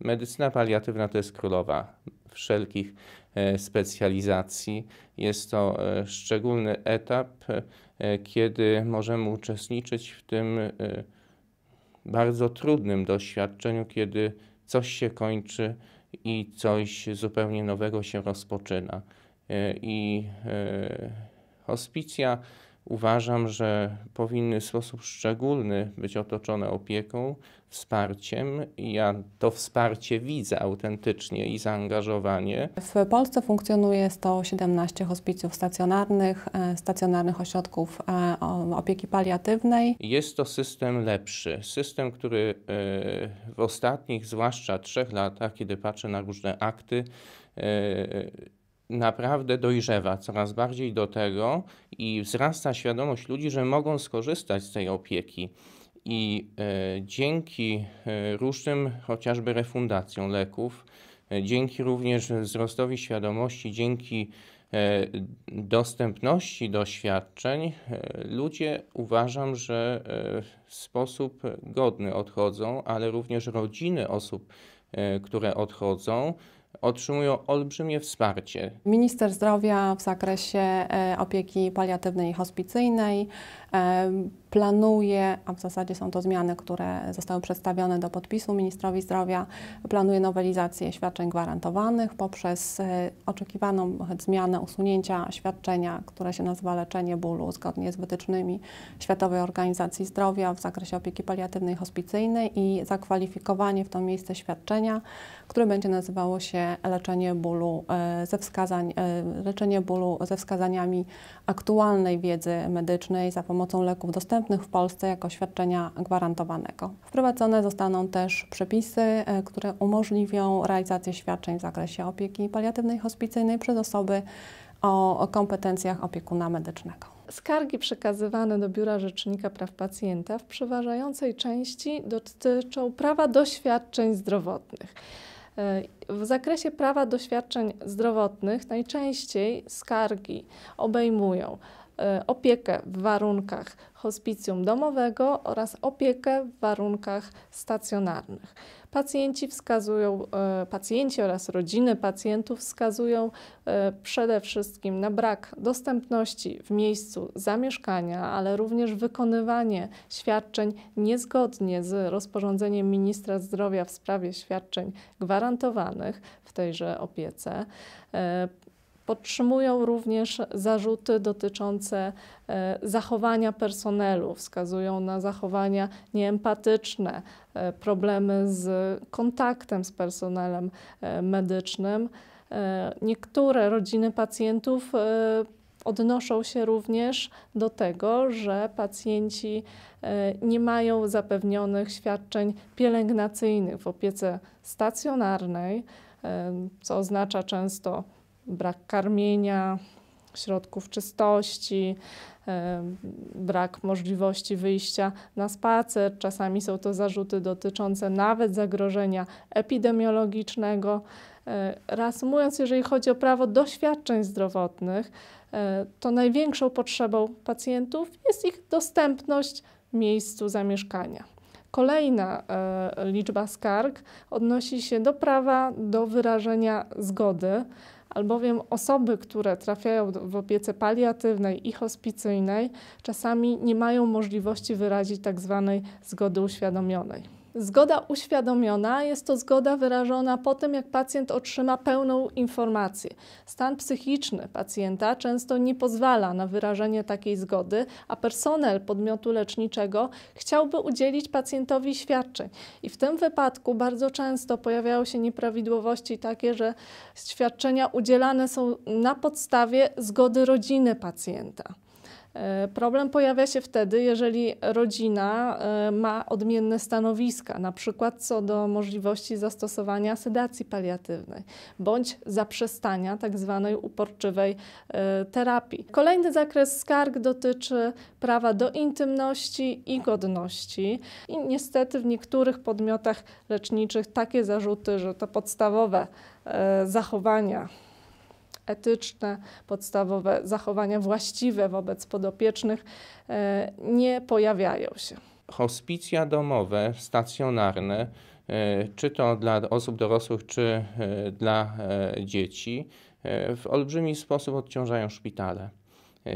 Medycyna paliatywna to jest królowa wszelkich e, specjalizacji. Jest to e, szczególny etap, e, kiedy możemy uczestniczyć w tym bardzo trudnym doświadczeniu, kiedy coś się kończy i coś zupełnie nowego się rozpoczyna. I hospicja Uważam, że powinny w sposób szczególny być otoczone opieką, wsparciem. Ja to wsparcie widzę autentycznie i zaangażowanie. W Polsce funkcjonuje 117 hospicjów stacjonarnych, e, stacjonarnych ośrodków e, opieki paliatywnej. Jest to system lepszy. System, który e, w ostatnich, zwłaszcza trzech latach, kiedy patrzę na różne akty, naprawdę dojrzewa coraz bardziej do tego i wzrasta świadomość ludzi, że mogą skorzystać z tej opieki. I e, dzięki e, różnym chociażby refundacjom leków, e, dzięki również wzrostowi świadomości, dzięki dostępności doświadczeń, ludzie uważam, że w sposób godny odchodzą, ale również rodziny osób, które odchodzą, otrzymują olbrzymie wsparcie. Minister Zdrowia w zakresie e, opieki paliatywnej i hospicyjnej e, planuje, a w zasadzie są to zmiany, które zostały przedstawione do podpisu ministrowi zdrowia, planuje nowelizację świadczeń gwarantowanych poprzez e, oczekiwaną zmianę usunięcia świadczenia, które się nazywa leczenie bólu zgodnie z wytycznymi Światowej Organizacji Zdrowia w zakresie opieki paliatywnej i hospicyjnej i zakwalifikowanie w to miejsce świadczenia, które będzie nazywało się się leczenie bólu e, ze wskazań, e, leczenie bólu ze wskazaniami aktualnej wiedzy medycznej za pomocą leków dostępnych w Polsce jako świadczenia gwarantowanego. Wprowadzone zostaną też przepisy, e, które umożliwią realizację świadczeń w zakresie opieki paliatywnej hospicyjnej przez osoby o kompetencjach opiekuna medycznego. Skargi przekazywane do Biura Rzecznika Praw Pacjenta w przeważającej części dotyczą prawa do świadczeń zdrowotnych. E, w zakresie prawa do świadczeń zdrowotnych najczęściej skargi obejmują e, opiekę w warunkach hospicjum domowego oraz opiekę w warunkach stacjonarnych. Pacjenci wskazują, e, pacjenci oraz rodziny pacjentów wskazują e, przede wszystkim na brak dostępności w miejscu zamieszkania, ale również wykonywanie świadczeń niezgodnie z rozporządzeniem ministra zdrowia w sprawie świadczeń gwarantowanych w tejże opiece. E, Podtrzymują również zarzuty dotyczące e, zachowania personelu, wskazują na zachowania nieempatyczne, e, problemy z kontaktem z personelem e, medycznym. Niektóre rodziny pacjentów odnoszą się również do tego, że pacjenci nie mają zapewnionych świadczeń pielęgnacyjnych w opiece stacjonarnej, co oznacza często brak karmienia, środków czystości, brak możliwości wyjścia na spacer. Czasami są to zarzuty dotyczące nawet zagrożenia epidemiologicznego. E, reasumując, jeżeli chodzi o prawo doświadczeń zdrowotnych, e, to największą potrzebą pacjentów jest ich dostępność miejscu zamieszkania. Kolejna e, liczba skarg odnosi się do prawa do wyrażenia zgody albowiem osoby, które trafiają w opiece paliatywnej i hospicyjnej, czasami nie mają możliwości wyrazić tzw. Tak zgody uświadomionej. Zgoda uświadomiona jest to zgoda wyrażona po tym, jak pacjent otrzyma pełną informację. Stan psychiczny pacjenta często nie pozwala na wyrażenie takiej zgody, a personel podmiotu leczniczego chciałby udzielić pacjentowi świadczeń. I w tym wypadku bardzo często pojawiają się nieprawidłowości takie, że świadczenia udzielane są na podstawie zgody rodziny pacjenta. E, problem pojawia się wtedy, jeżeli rodzina e, ma odmienne stanowiska, na przykład co do możliwości zastosowania sedacji paliatywnej bądź zaprzestania tak zwanej uporczywej e, terapii. Kolejny zakres skarg dotyczy prawa do intymności i godności. I niestety w niektórych podmiotach leczniczych takie zarzuty, że to podstawowe zachowania etyczne, podstawowe zachowania właściwe wobec podopiecznych e, nie pojawiają się. Hospicja domowe, stacjonarne, e, czy to dla osób dorosłych, czy e, dla dzieci, w olbrzymi sposób odciążają szpitale.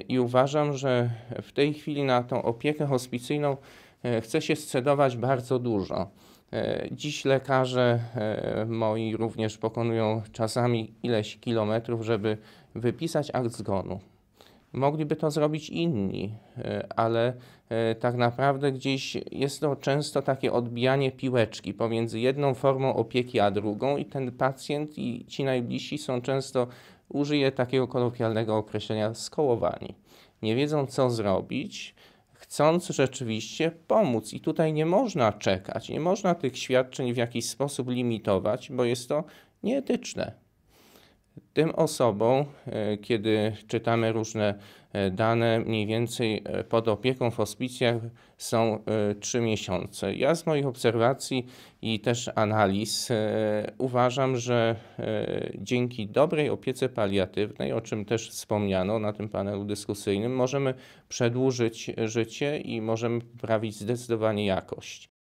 I uważam, że w tej chwili na tą opiekę hospicyjną chce się scedować bardzo dużo. E, dziś lekarze e, moi również pokonują czasami ileś kilometrów, żeby wypisać akt zgonu. Mogliby to zrobić inni, e, ale tak naprawdę gdzieś jest to często takie odbijanie piłeczki pomiędzy jedną formą opieki a drugą, i ten pacjent i ci najbliżsi są często, użyję takiego kolokwialnego określenia, skołowani. Nie wiedzą, co zrobić, chcąc rzeczywiście pomóc. I tutaj nie można czekać, nie można tych świadczeń w jakiś sposób limitować, bo jest to nieetyczne. Tym osobom, e, kiedy czytamy różne e, dane, mniej więcej e, pod opieką w hospicjach są 3 miesiące. Ja z moich obserwacji i też analiz uważam, że dzięki dobrej opiece paliatywnej, o czym też wspomniano na tym panelu dyskusyjnym, możemy przedłużyć życie i możemy poprawić zdecydowanie jakość.